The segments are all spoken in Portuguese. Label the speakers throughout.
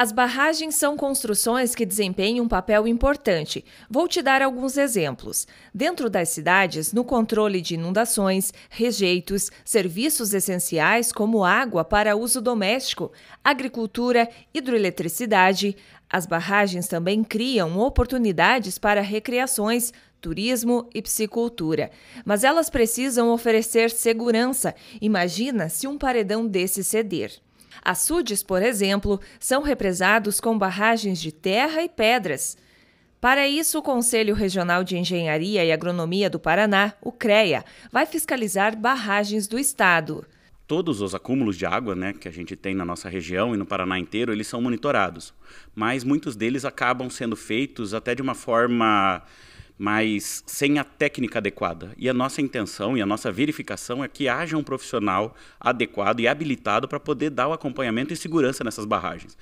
Speaker 1: As barragens são construções que desempenham um papel importante. Vou te dar alguns exemplos. Dentro das cidades, no controle de inundações, rejeitos, serviços essenciais como água para uso doméstico, agricultura, hidroeletricidade, as barragens também criam oportunidades para recreações, turismo e psicultura. Mas elas precisam oferecer segurança. Imagina se um paredão desse ceder. Açudes, por exemplo, são represados com barragens de terra e pedras. Para isso, o Conselho Regional de Engenharia e Agronomia do Paraná, o CREA, vai fiscalizar barragens do estado.
Speaker 2: Todos os acúmulos de água né, que a gente tem na nossa região e no Paraná inteiro, eles são monitorados. Mas muitos deles acabam sendo feitos até de uma forma mas sem a técnica adequada. E a nossa intenção e a nossa verificação é que haja um profissional adequado e habilitado para poder dar o acompanhamento e segurança nessas barragens.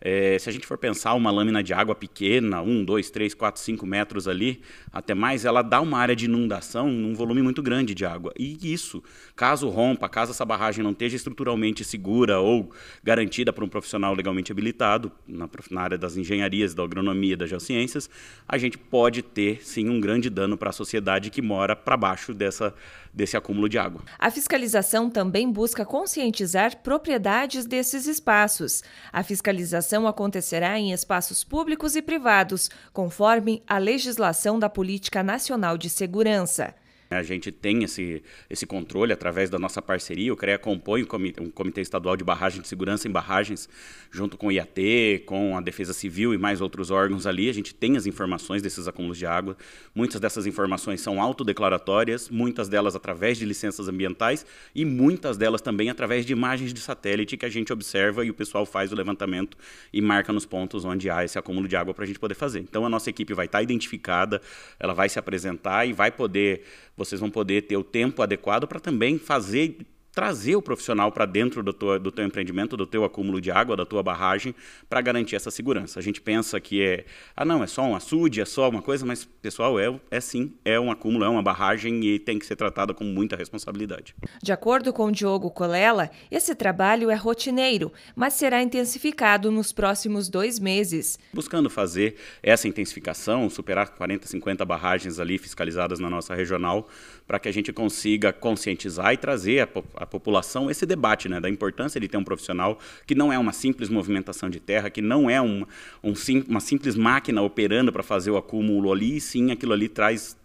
Speaker 2: É, se a gente for pensar uma lâmina de água pequena, 1, 2, 3, 4, 5 metros ali, até mais, ela dá uma área de inundação num volume muito grande de água. E isso, caso rompa, caso essa barragem não esteja estruturalmente segura ou garantida por um profissional legalmente habilitado, na, na área das engenharias, da agronomia, das geociências, a gente pode ter, sim, um grande dano para a sociedade que mora para baixo dessa, desse acúmulo de água.
Speaker 1: A fiscalização também busca conscientizar propriedades desses espaços. A fiscalização manifestação acontecerá em espaços públicos e privados, conforme a legislação da Política Nacional de Segurança.
Speaker 2: A gente tem esse, esse controle através da nossa parceria. O CREA compõe um comitê, um comitê estadual de barragem de segurança em barragens, junto com o IAT, com a Defesa Civil e mais outros órgãos ali. A gente tem as informações desses acúmulos de água. Muitas dessas informações são autodeclaratórias, muitas delas através de licenças ambientais e muitas delas também através de imagens de satélite que a gente observa e o pessoal faz o levantamento e marca nos pontos onde há esse acúmulo de água para a gente poder fazer. Então a nossa equipe vai estar tá identificada, ela vai se apresentar e vai poder vocês vão poder ter o tempo adequado para também fazer trazer o profissional para dentro do teu, do teu empreendimento, do teu acúmulo de água, da tua barragem, para garantir essa segurança. A gente pensa que é, ah não, é só um açude, é só uma coisa, mas pessoal, é, é sim, é um acúmulo, é uma barragem e tem que ser tratada com muita responsabilidade.
Speaker 1: De acordo com Diogo Colella, esse trabalho é rotineiro, mas será intensificado nos próximos dois meses.
Speaker 2: Buscando fazer essa intensificação, superar 40, 50 barragens ali fiscalizadas na nossa regional, para que a gente consiga conscientizar e trazer a, a população esse debate né, da importância de ter um profissional que não é uma simples movimentação de terra, que não é um, um uma simples máquina operando para fazer o acúmulo ali, sim, aquilo ali traz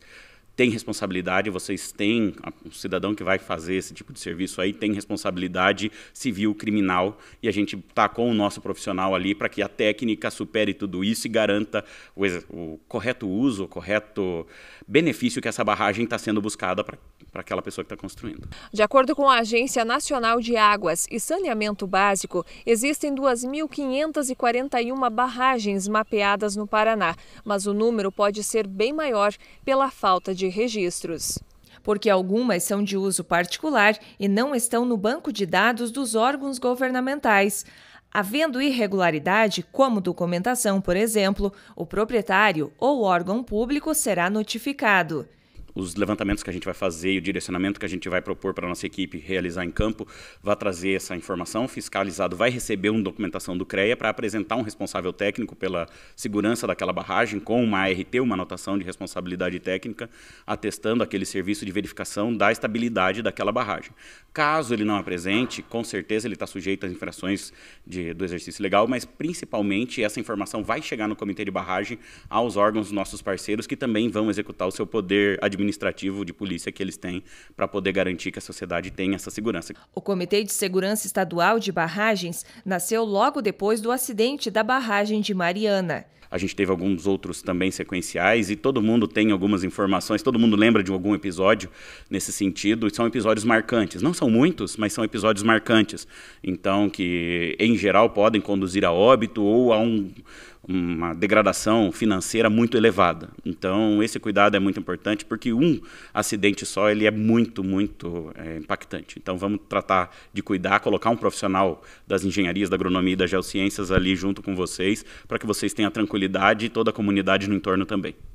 Speaker 2: tem responsabilidade, vocês têm, o um cidadão que vai fazer esse tipo de serviço aí tem responsabilidade civil, criminal, e a gente está com o nosso profissional ali para que a técnica supere tudo isso e garanta o, o correto uso, o correto benefício que essa barragem está sendo buscada para para aquela pessoa que está construindo.
Speaker 1: De acordo com a Agência Nacional de Águas e Saneamento Básico, existem 2.541 barragens mapeadas no Paraná, mas o número pode ser bem maior pela falta de registros porque algumas são de uso particular e não estão no banco de dados dos órgãos governamentais. Havendo irregularidade, como documentação, por exemplo, o proprietário ou órgão público será notificado
Speaker 2: os levantamentos que a gente vai fazer e o direcionamento que a gente vai propor para a nossa equipe realizar em campo vai trazer essa informação. O fiscalizado vai receber uma documentação do CREA para apresentar um responsável técnico pela segurança daquela barragem, com uma ART, uma anotação de responsabilidade técnica, atestando aquele serviço de verificação da estabilidade daquela barragem. Caso ele não apresente, com certeza ele está sujeito às infrações de, do exercício legal, mas principalmente essa informação vai chegar no comitê de barragem aos órgãos nossos parceiros que também vão executar o seu poder administrativo administrativo de polícia que eles têm para poder garantir que a sociedade tenha essa segurança.
Speaker 1: O Comitê de Segurança Estadual de Barragens nasceu logo depois do acidente da barragem de Mariana.
Speaker 2: A gente teve alguns outros também sequenciais e todo mundo tem algumas informações, todo mundo lembra de algum episódio nesse sentido, e são episódios marcantes. Não são muitos, mas são episódios marcantes. Então, que em geral podem conduzir a óbito ou a um uma degradação financeira muito elevada. Então, esse cuidado é muito importante, porque um acidente só ele é muito, muito é, impactante. Então, vamos tratar de cuidar, colocar um profissional das engenharias, da agronomia e das geociências ali junto com vocês, para que vocês tenham a tranquilidade e toda a comunidade no entorno também.